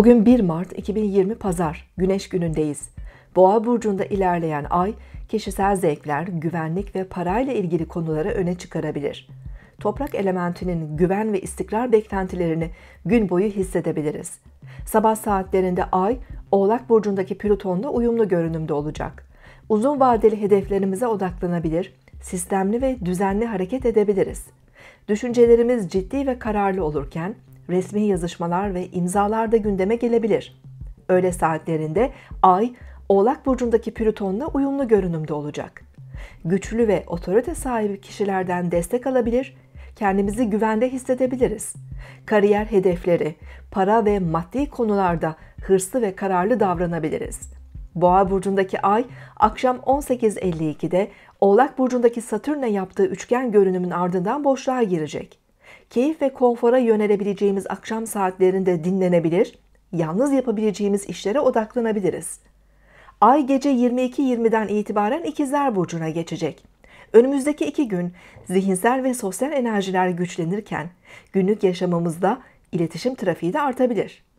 Bugün 1 Mart 2020 Pazar, Güneş günündeyiz. Boğa burcunda ilerleyen ay kişisel zevkler, güvenlik ve parayla ilgili konuları öne çıkarabilir. Toprak elementinin güven ve istikrar beklentilerini gün boyu hissedebiliriz. Sabah saatlerinde ay Oğlak burcundaki Plüton'la uyumlu görünümde olacak. Uzun vadeli hedeflerimize odaklanabilir, sistemli ve düzenli hareket edebiliriz. Düşüncelerimiz ciddi ve kararlı olurken resmi yazışmalar ve imzalarda gündeme gelebilir. Öğle saatlerinde Ay, Oğlak burcundaki Plüton'la uyumlu görünümde olacak. Güçlü ve otorite sahibi kişilerden destek alabilir, kendimizi güvende hissedebiliriz. Kariyer hedefleri, para ve maddi konularda hırslı ve kararlı davranabiliriz. Boğa burcundaki Ay akşam 18.52'de Oğlak burcundaki Satürn'le yaptığı üçgen görünümün ardından boşluğa girecek keyif ve konfora yönelebileceğimiz akşam saatlerinde dinlenebilir, yalnız yapabileceğimiz işlere odaklanabiliriz. Ay gece 22:20'den itibaren ikizler burcuna geçecek. Önümüzdeki iki gün zihinsel ve sosyal enerjiler güçlenirken günlük yaşamımızda iletişim trafiği de artabilir.